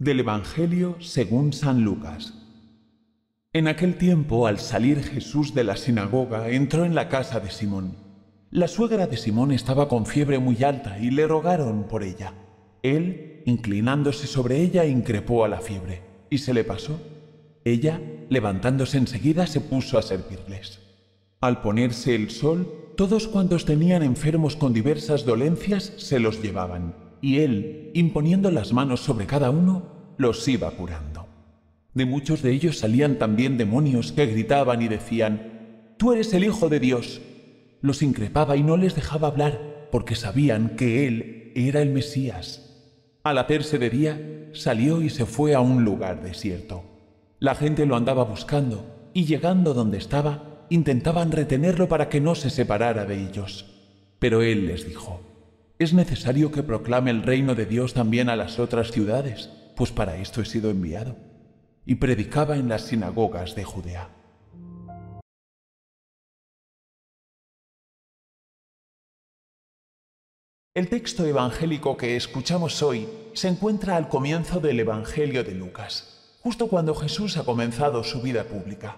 Del Evangelio según San Lucas. En aquel tiempo, al salir Jesús de la sinagoga, entró en la casa de Simón. La suegra de Simón estaba con fiebre muy alta y le rogaron por ella. Él, inclinándose sobre ella, increpó a la fiebre y se le pasó. Ella, levantándose enseguida, se puso a servirles. Al ponerse el sol, todos cuantos tenían enfermos con diversas dolencias se los llevaban y él, imponiendo las manos sobre cada uno, los iba curando. De muchos de ellos salían también demonios que gritaban y decían, Tú eres el Hijo de Dios. Los increpaba y no les dejaba hablar, porque sabían que él era el Mesías. Al hacerse de día, salió y se fue a un lugar desierto. La gente lo andaba buscando, y llegando donde estaba, intentaban retenerlo para que no se separara de ellos. Pero él les dijo, es necesario que proclame el reino de Dios también a las otras ciudades, pues para esto he sido enviado. Y predicaba en las sinagogas de Judea. El texto evangélico que escuchamos hoy se encuentra al comienzo del Evangelio de Lucas, justo cuando Jesús ha comenzado su vida pública.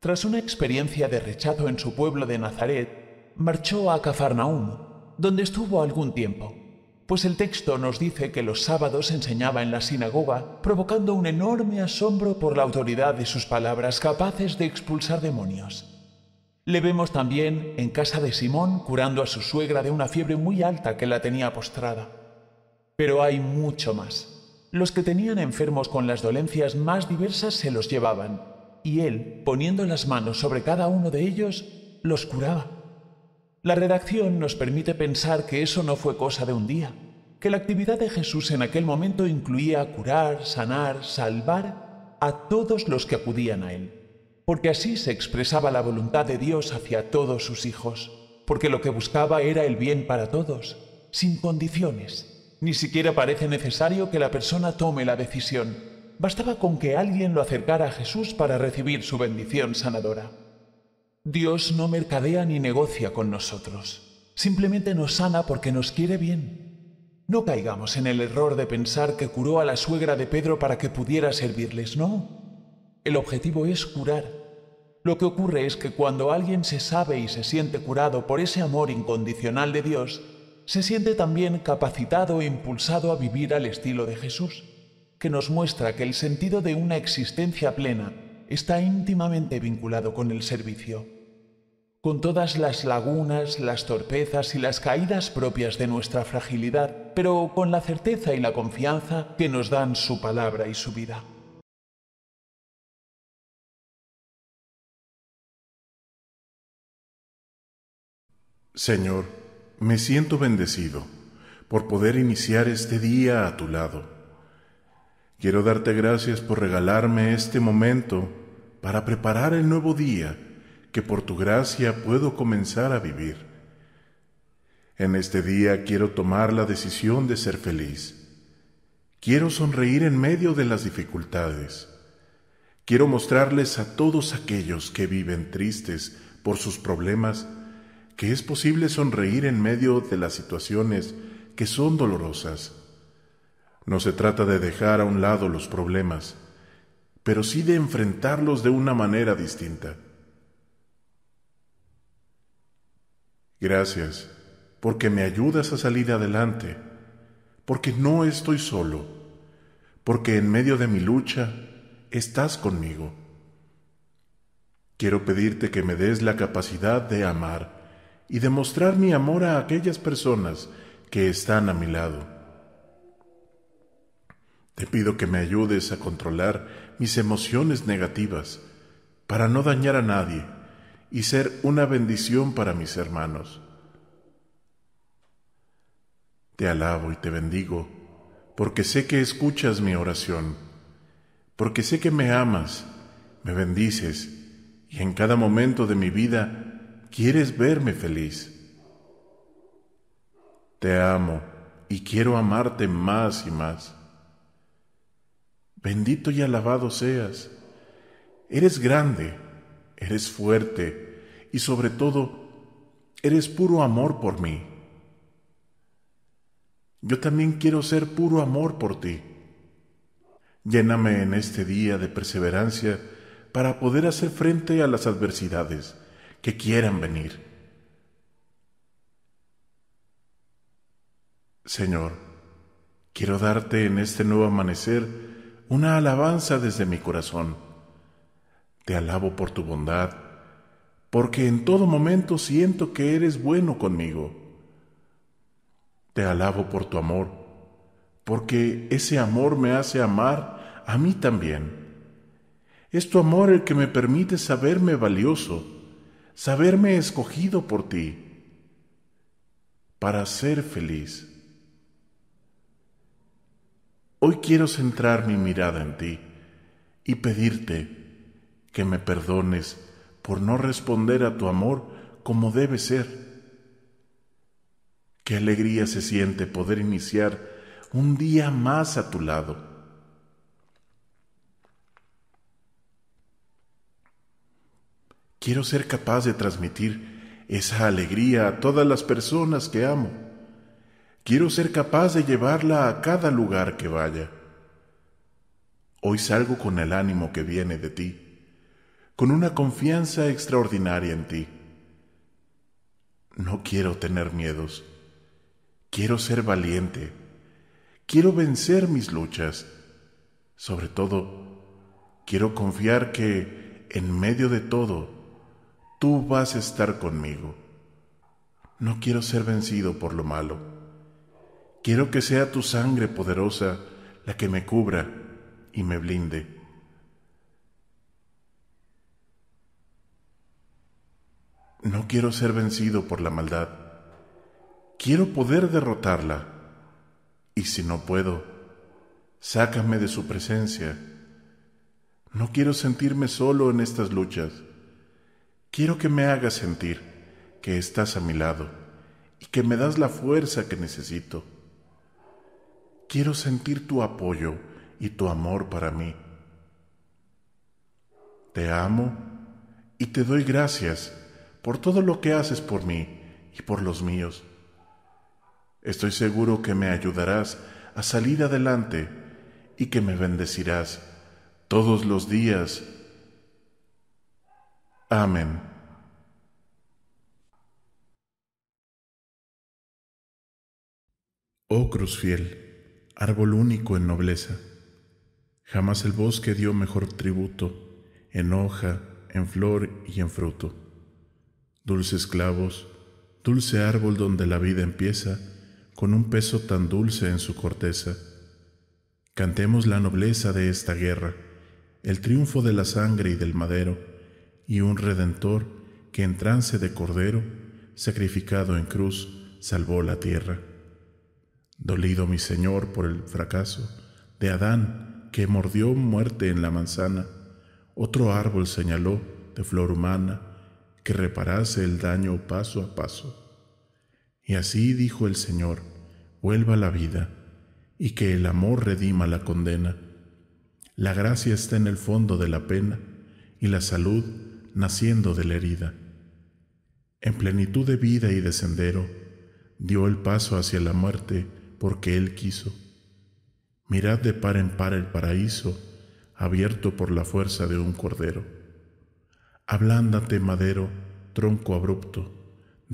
Tras una experiencia de rechazo en su pueblo de Nazaret, marchó a Cafarnaúm, donde estuvo algún tiempo, pues el texto nos dice que los sábados enseñaba en la sinagoga, provocando un enorme asombro por la autoridad de sus palabras capaces de expulsar demonios. Le vemos también en casa de Simón curando a su suegra de una fiebre muy alta que la tenía postrada. Pero hay mucho más. Los que tenían enfermos con las dolencias más diversas se los llevaban, y él, poniendo las manos sobre cada uno de ellos, los curaba. La redacción nos permite pensar que eso no fue cosa de un día, que la actividad de Jesús en aquel momento incluía curar, sanar, salvar a todos los que acudían a él, porque así se expresaba la voluntad de Dios hacia todos sus hijos, porque lo que buscaba era el bien para todos, sin condiciones. Ni siquiera parece necesario que la persona tome la decisión, bastaba con que alguien lo acercara a Jesús para recibir su bendición sanadora. Dios no mercadea ni negocia con nosotros, simplemente nos sana porque nos quiere bien. No caigamos en el error de pensar que curó a la suegra de Pedro para que pudiera servirles, no. El objetivo es curar. Lo que ocurre es que cuando alguien se sabe y se siente curado por ese amor incondicional de Dios, se siente también capacitado e impulsado a vivir al estilo de Jesús, que nos muestra que el sentido de una existencia plena está íntimamente vinculado con el servicio con todas las lagunas, las torpezas y las caídas propias de nuestra fragilidad, pero con la certeza y la confianza que nos dan su palabra y su vida. Señor, me siento bendecido por poder iniciar este día a tu lado. Quiero darte gracias por regalarme este momento para preparar el nuevo día que por tu gracia puedo comenzar a vivir. En este día quiero tomar la decisión de ser feliz. Quiero sonreír en medio de las dificultades. Quiero mostrarles a todos aquellos que viven tristes por sus problemas que es posible sonreír en medio de las situaciones que son dolorosas. No se trata de dejar a un lado los problemas, pero sí de enfrentarlos de una manera distinta. Gracias, porque me ayudas a salir adelante, porque no estoy solo, porque en medio de mi lucha estás conmigo. Quiero pedirte que me des la capacidad de amar y de mostrar mi amor a aquellas personas que están a mi lado. Te pido que me ayudes a controlar mis emociones negativas para no dañar a nadie y ser una bendición para mis hermanos. Te alabo y te bendigo, porque sé que escuchas mi oración, porque sé que me amas, me bendices, y en cada momento de mi vida quieres verme feliz. Te amo y quiero amarte más y más. Bendito y alabado seas. Eres grande, eres fuerte y sobre todo, eres puro amor por mí. Yo también quiero ser puro amor por ti. Lléname en este día de perseverancia para poder hacer frente a las adversidades que quieran venir. Señor, quiero darte en este nuevo amanecer una alabanza desde mi corazón. Te alabo por tu bondad, porque en todo momento siento que eres bueno conmigo. Te alabo por tu amor, porque ese amor me hace amar a mí también. Es tu amor el que me permite saberme valioso, saberme escogido por ti, para ser feliz. Hoy quiero centrar mi mirada en ti y pedirte que me perdones por no responder a tu amor como debe ser Qué alegría se siente poder iniciar un día más a tu lado. Quiero ser capaz de transmitir esa alegría a todas las personas que amo. Quiero ser capaz de llevarla a cada lugar que vaya. Hoy salgo con el ánimo que viene de ti, con una confianza extraordinaria en ti. No quiero tener miedos. Quiero ser valiente. Quiero vencer mis luchas. Sobre todo, quiero confiar que, en medio de todo, tú vas a estar conmigo. No quiero ser vencido por lo malo. Quiero que sea tu sangre poderosa la que me cubra y me blinde. No quiero ser vencido por la maldad. Quiero poder derrotarla. Y si no puedo, sácame de su presencia. No quiero sentirme solo en estas luchas. Quiero que me hagas sentir que estás a mi lado y que me das la fuerza que necesito. Quiero sentir tu apoyo y tu amor para mí. Te amo y te doy gracias por todo lo que haces por mí y por los míos. Estoy seguro que me ayudarás a salir adelante y que me bendecirás todos los días. Amén. Oh cruz fiel, árbol único en nobleza, jamás el bosque dio mejor tributo, en hoja, en flor y en fruto. Dulces clavos, dulce árbol donde la vida empieza, con un peso tan dulce en su corteza. Cantemos la nobleza de esta guerra, el triunfo de la sangre y del madero, y un redentor que en trance de cordero, sacrificado en cruz, salvó la tierra. Dolido mi Señor por el fracaso de Adán, que mordió muerte en la manzana, otro árbol señaló de flor humana que reparase el daño paso a paso y así dijo el Señor, vuelva la vida, y que el amor redima la condena. La gracia está en el fondo de la pena, y la salud naciendo de la herida. En plenitud de vida y de sendero, dio el paso hacia la muerte porque Él quiso. Mirad de par en par el paraíso, abierto por la fuerza de un cordero. Ablándate, madero, tronco abrupto,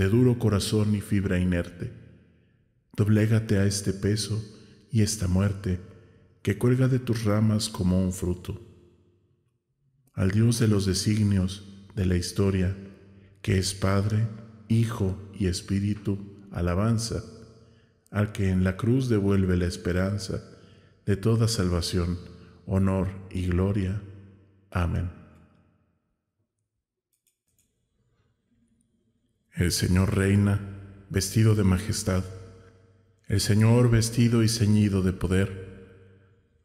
de duro corazón y fibra inerte. Doblégate a este peso y esta muerte que cuelga de tus ramas como un fruto. Al Dios de los designios de la historia, que es Padre, Hijo y Espíritu, alabanza, al que en la cruz devuelve la esperanza de toda salvación, honor y gloria. Amén. El Señor reina, vestido de majestad, el Señor vestido y ceñido de poder.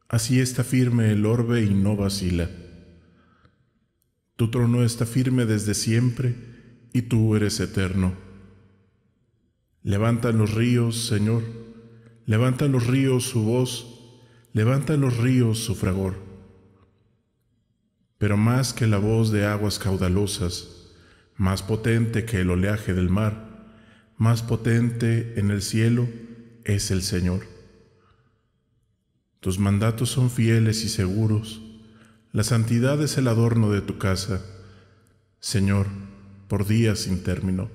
Así está firme el orbe y no vacila. Tu trono está firme desde siempre y tú eres eterno. Levantan los ríos, Señor, levantan los ríos su voz, levantan los ríos su fragor. Pero más que la voz de aguas caudalosas, más potente que el oleaje del mar, más potente en el cielo es el Señor. Tus mandatos son fieles y seguros, la santidad es el adorno de tu casa, Señor, por días sin término.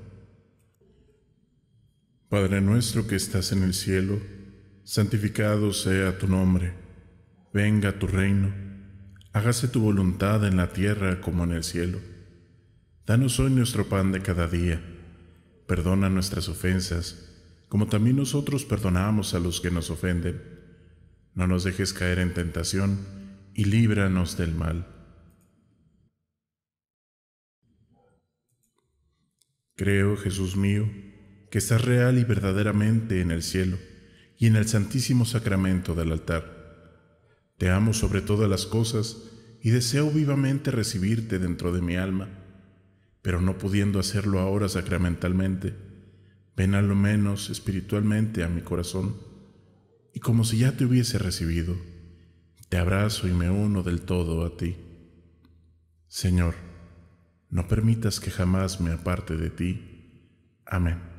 Padre nuestro que estás en el cielo, santificado sea tu nombre, venga tu reino, hágase tu voluntad en la tierra como en el cielo. Danos hoy nuestro pan de cada día. Perdona nuestras ofensas, como también nosotros perdonamos a los que nos ofenden. No nos dejes caer en tentación, y líbranos del mal. Creo, Jesús mío, que estás real y verdaderamente en el cielo y en el santísimo sacramento del altar. Te amo sobre todas las cosas y deseo vivamente recibirte dentro de mi alma pero no pudiendo hacerlo ahora sacramentalmente, ven a lo menos espiritualmente a mi corazón, y como si ya te hubiese recibido, te abrazo y me uno del todo a ti. Señor, no permitas que jamás me aparte de ti. Amén.